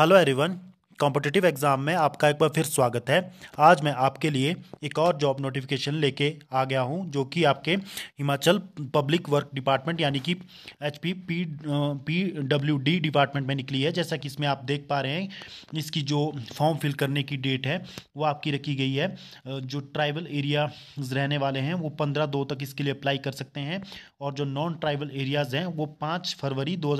Hello everyone. Competitive exam में आपका एक बार फिर स्वागत है आज मैं आपके लिए एक और जॉब नोटिफिकेशन लेके आ गया हूँ जो कि आपके हिमाचल पब्लिक वर्क डिपार्टमेंट यानी कि H P P P W D department में निकली है जैसा कि इसमें आप देख पा रहे हैं इसकी जो फॉर्म फिल करने की डेट है वो आपकी रखी गई है जो ट्राइबल एरियाज रहने वाले हैं वो पंद्रह दो तक इसके लिए अप्लाई कर सकते हैं और जो नॉन ट्राइबल एरियाज़ हैं वो पाँच फरवरी दो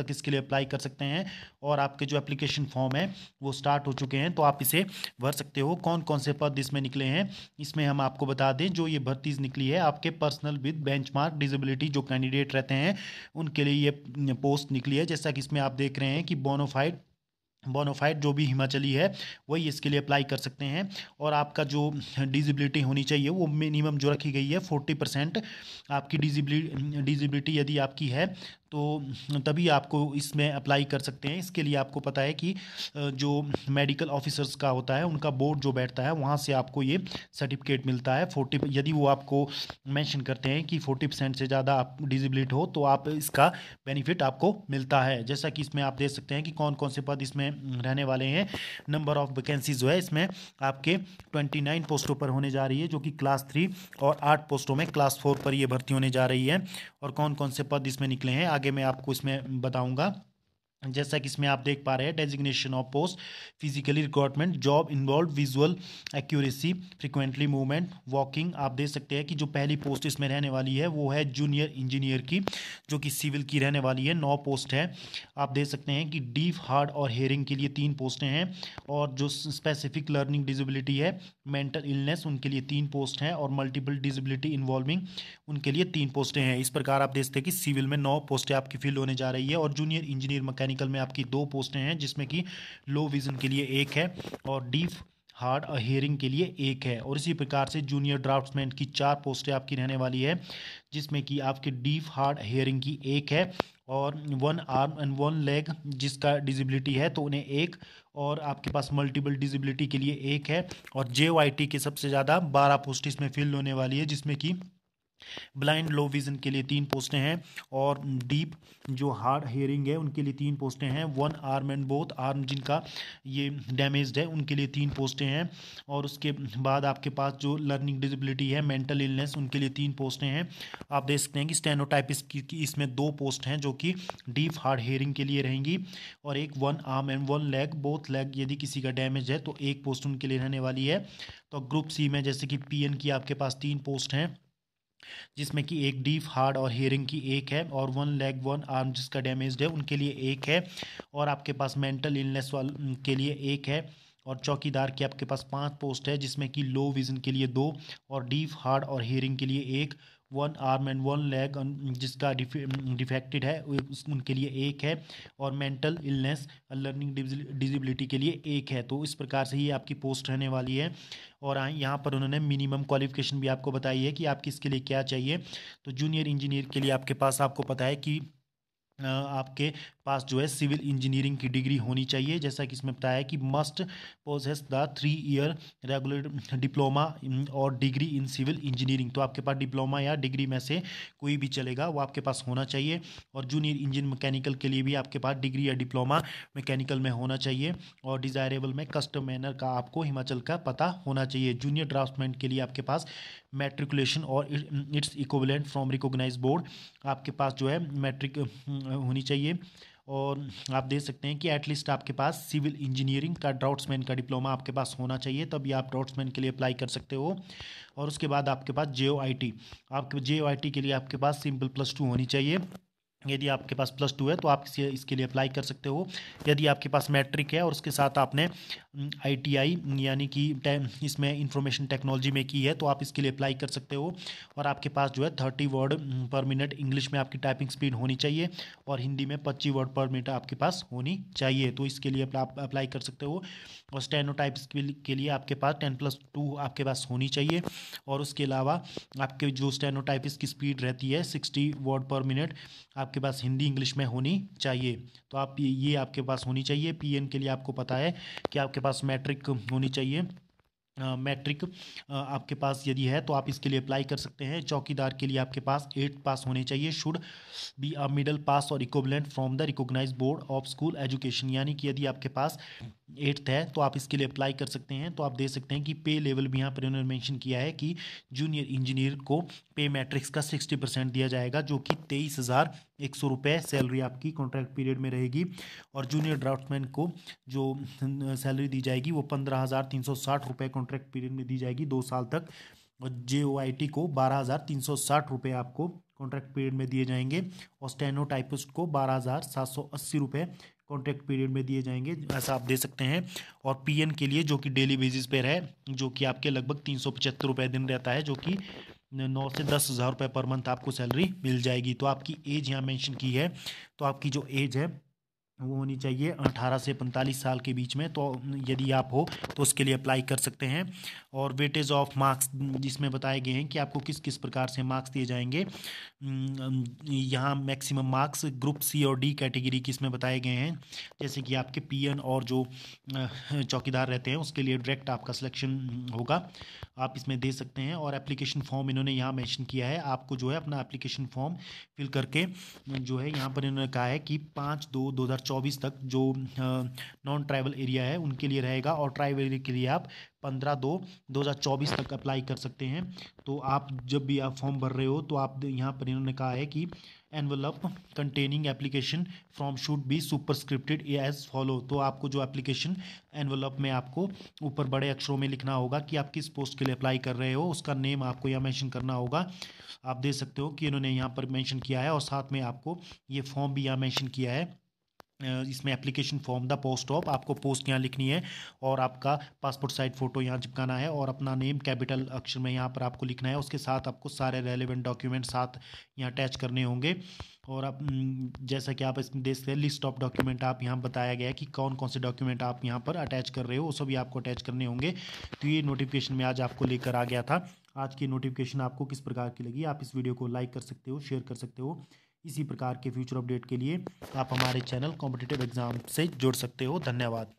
तक इसके लिए अप्लाई कर सकते हैं और आपके जो एप्लीकेशन फॉर्म है वो स्टार्ट हो चुके हैं तो आप इसे भर सकते हो कौन कौन से पद इसमें निकले हैं इसमें हम आपको बता दें जो ये भर्तीज निकली है आपके पर्सनल विद बेंचमार्क डिजेबिलिटी जो कैंडिडेट रहते हैं उनके लिए ये पोस्ट निकली है जैसा कि इसमें आप देख रहे हैं कि बोनोफाइड बोनोफाइड जो भी हिमाचली है वही इसके लिए अप्लाई कर सकते हैं और आपका जो डिजिबिलिटी होनी चाहिए वो मिनिमम जो रखी गई है फोर्टी परसेंट आपकी डिजिबिलिटी डिजिबिलिटी यदि आपकी है तो हम्म, तभी आपको इसमें अप्लाई कर सकते हैं इसके लिए आपको पता है कि जो मेडिकल ऑफिसर्स का होता है उनका बोर्ड जो बैठता है वहाँ से आपको ये सर्टिफिकेट मिलता है फोर्टी यदि वो आपको मेंशन करते हैं कि फोर्टी परसेंट से ज़्यादा आप डिजिबिलिट हो तो आप इसका बेनिफिट आपको मिलता है जैसा कि इसमें आप देख सकते हैं कि कौन कौन से पद इसमें हम्म, रहने वाले हैं नंबर ऑफ वैकेंसी जो है इसमें आपके ट्वेंटी नाइन पोस्टों पर होने जा रही है जो कि क्लास थ्री और आठ पोस्टों में क्लास फोर पर ये भर्ती होने जा रही है और कौन कौन से पद इसमें निकले हैं आगे मैं आपको इसमें बताऊंगा जैसा कि इसमें आप देख पा रहे हैं designation of post physically requirement job involve visual accuracy frequently movement walking आप देख सकते हैं कि जो पहली पोस्ट इसमें रहने वाली है वो है जूनियर इंजीनियर की जो कि सिविल की रहने वाली है नौ पोस्ट है आप देख सकते हैं कि डीप हार्ड और हेयरिंग के लिए तीन पोस्टें हैं और जो स्पेसिफिक लर्निंग डिजिबिलिटी है मेंटल इलनेस उनके लिए तीन पोस्ट हैं और मल्टीपल डिजिबिलिटी इन्वॉल्विंग उनके लिए तीन पोस्टें हैं इस प्रकार आप देख सकते हैं कि सिविल में नौ पोस्टें आपकी फिल होने जा रही है और जूनियर इंजीनियर मकैनिक मैकेनिकल में आपकी दो पोस्टें हैं जिसमें कि लो विज़न के लिए एक है और डीप हार्ड हेयरिंग के लिए एक है और इसी प्रकार से जूनियर ड्राफ्ट्समैन की चार पोस्टें आपकी रहने वाली है जिसमें कि आपके डीप हार्ड हेयरिंग की एक है और one arm and one leg जिसका डिजिबिलिटी है तो उन्हें एक और आपके पास मल्टीपल डिजिबिलिटी के लिए एक है और जे के सबसे ज़्यादा बारह पोस्ट इसमें फिल होने वाली है जिसमें कि ब्लाइंड लो विजन के लिए तीन पोस्टें हैं और डीप जो हार्ड हेयरिंग है उनके लिए तीन पोस्टें हैं one arm and both arm जिनका ये डैमेज है उनके लिए तीन पोस्टें हैं और उसके बाद आपके पास जो लर्निंग डिजिबिलिटी है मेंटल इलनेस उनके लिए तीन पोस्टें हैं आप देख सकते हैं कि स्टेनोटाइपिस की, की इसमें दो पोस्ट हैं जो कि डीप हार्ड हेयरिंग के लिए रहेंगी और एक one arm and one leg both leg यदि किसी का डैमेज है तो एक पोस्ट उनके लिए रहने वाली है तो ग्रुप सी में जैसे कि पी की आपके पास तीन पोस्ट हैं जिसमें कि एक डीप हार्ड और हियरिंग की एक है और वन लेग वन आर्म जिसका डैमेज है उनके लिए एक है और आपके पास मेंटल इलनेस वाल के लिए एक है और चौकीदार की आपके पास पांच पोस्ट है जिसमें कि लो विज़न के लिए दो और डीप हार्ड और हियरिंग के लिए एक one arm and one leg जिसका डिफेक्टेड है उनके लिए एक है और मेंटल इलनेस लर्निंग डिजिबिलिटी के लिए एक है तो इस प्रकार से ही आपकी पोस्ट रहने वाली है और यहाँ पर उन्होंने मिनिमम क्वालिफिकेशन भी आपको बताई है कि आपकी इसके लिए क्या चाहिए तो जूनियर इंजीनियर के लिए आपके पास आपको पता है कि आपके पास जो है सिविल इंजीनियरिंग की डिग्री होनी चाहिए जैसा कि इसमें बताया कि must possess the three year regular diploma और डिग्री इन सिविल इंजीनियरिंग तो आपके पास डिप्लोमा या डिग्री में से कोई भी चलेगा वो आपके पास होना चाहिए और जूनियर इंजन मैकेनिकल के लिए भी आपके पास डिग्री या डिप्लोमा मैकेनिकल में होना चाहिए और डिज़ायरेबल में कस्टम मैनर का आपको हिमाचल का पता होना चाहिए जूनियर ड्राफ्टमैन के लिए आपके पास मेट्रिकुलेशन और its equivalent from recognise board आपके पास जो है मैट्रिक होनी चाहिए और आप देख सकते हैं कि एटलीस्ट आपके पास सिविल इंजीनियरिंग का ड्राउट्समैन का डिप्लोमा आपके पास होना चाहिए तभी आप ड्राउट्समैन के लिए अप्लाई कर सकते हो और उसके बाद आपके पास जे आपके जे के लिए आपके पास सिंपल प्लस टू होनी चाहिए यदि आपके पास प्लस टू है तो आप इसके लिए अप्लाई कर सकते हो यदि आपके पास मैट्रिक है और उसके साथ आपने आईटीआई यानी कि इसमें इंफॉर्मेशन टेक्नोलॉजी में की है तो आप इसके लिए अप्लाई कर सकते हो और आपके पास जो है thirty word per minute English में आपकी टाइपिंग स्पीड होनी चाहिए और हिंदी में पच्चीस वर्ड पर मिनट आपके पास होनी चाहिए तो इसके लिए आप अप्लाई कर सकते हो और स्टेनो टाइप्स के लिए आपके पास टेन प्लस टू आपके पास होनी चाहिए और उसके अलावा आपके जो स्टेनो टाइप्स की स्पीड रहती है सिक्सटी वर्ड पर मिनट आप आपके पास हिंदी इंग्लिश में होनी चाहिए तो आप ये आपके पास होनी चाहिए पीएन के लिए आपको पता है कि आपके पास मैट्रिक होनी चाहिए मैट्रिक आपके पास यदि है तो आप इसके लिए अप्लाई कर सकते हैं चौकीदार के लिए आपके पास एट पास होने चाहिए should be a middle pass और equivalent from the recognise board of school education यानी कि यदि आपके पास एट्थ है तो आप इसके लिए अप्लाई कर सकते हैं तो आप देख सकते हैं कि पे लेवल भी यहाँ पर इन्होंने मेंशन किया है कि जूनियर इंजीनियर को पे मैट्रिक्स का सिक्सटी परसेंट दिया जाएगा जो कि तेईस हज़ार एक सौ रुपये सैलरी आपकी कॉन्ट्रैक्ट पीरियड में रहेगी और जूनियर ड्राफ्टमैन को जो सैलरी दी जाएगी वो पंद्रह हज़ार तीन सौ साठ रुपये कॉन्ट्रैक्ट पीरियड में दी जाएगी दो साल तक और जे ओ आई टी को बारह हज़ार तीन सौ साठ रुपये आपको कॉन्ट्रैक्ट पीरियड में दिए जाएंगे और स्टेनो टाइपिस्ट को बारह हज़ार सात सौ अस्सी रुपये कॉन्ट्रैक्ट पीरियड में दिए जाएंगे ऐसा आप दे सकते हैं और पीएन के लिए जो कि डेली बेसिस पर है जो कि आपके लगभग तीन सौ पचहत्तर रुपये दिन रहता है जो कि नौ से दस हज़ार रुपये पर मंथ आपको सैलरी मिल जाएगी तो आपकी एज यहाँ मेंशन की है तो आपकी जो एज है वो होनी चाहिए 18 से 45 साल के बीच में तो यदि आप हो तो उसके लिए अप्लाई कर सकते हैं और वेटेज ऑफ मार्क्स जिसमें बताए गए हैं कि आपको किस किस प्रकार से मार्क्स दिए जाएंगे यहाँ मैक्सिमम मार्क्स ग्रुप सी और डी कैटेगरी की इसमें बताए गए हैं जैसे कि आपके पीएन और जो चौकीदार रहते हैं उसके लिए डायरेक्ट आपका सिलेक्शन होगा आप इसमें दे सकते हैं और एप्लीकेशन फॉर्म इन्होंने यहाँ मैंशन किया है आपको जो है अपना एप्लीकेशन फॉर्म फिल करके जो है यहाँ पर इन्होंने कहा है कि पाँच दो दो हज़ार 24 तक जो नॉन ट्राइबल एरिया है उनके लिए रहेगा और ट्राइबल एरिया के लिए आप पंद्रह दो 2024 तक अप्लाई कर सकते हैं तो आप जब भी आप फॉर्म भर रहे हो तो आप यहाँ पर इन्होंने कहा है कि envelope containing application from should be superscripted as follow तो आपको जो एप्लीकेशन एनवलप में आपको ऊपर बड़े अक्षरों में लिखना होगा कि आप किस पोस्ट के लिए अप्लाई कर रहे हो उसका नेम आपको यहाँ मैंशन करना होगा आप देख सकते हो कि इन्होंने यहाँ पर मैंशन किया है और साथ में आपको ये फॉर्म भी यहाँ मैंशन किया है इसमें application form the post of आपको पोस्ट यहाँ लिखनी है और आपका पासपोर्ट साइज फ़ोटो यहाँ चिपकाना है और अपना नेम कैपिटल अक्षर में यहाँ पर आपको लिखना है उसके साथ आपको सारे रेलिवेंट डॉक्यूमेंट साथ यहाँ अटैच करने होंगे और आप जैसा कि आप इसमें देख सकते हैं लिस्ट ऑफ डॉक्यूमेंट आप यहाँ बताया गया है कि कौन कौन से डॉक्यूमेंट आप यहाँ पर अटैच कर रहे हो वो सभी आपको अटैच करने होंगे तो ये नोटिफिकेशन में आज आपको लेकर आ गया था आज की नोटिफिकेशन आपको किस प्रकार की लगी आप इस वीडियो को लाइक कर सकते हो शेयर कर सकते हो इसी प्रकार के फ्यूचर अपडेट के लिए आप हमारे चैनल कॉम्पिटिटिव एग्जाम से जुड़ सकते हो धन्यवाद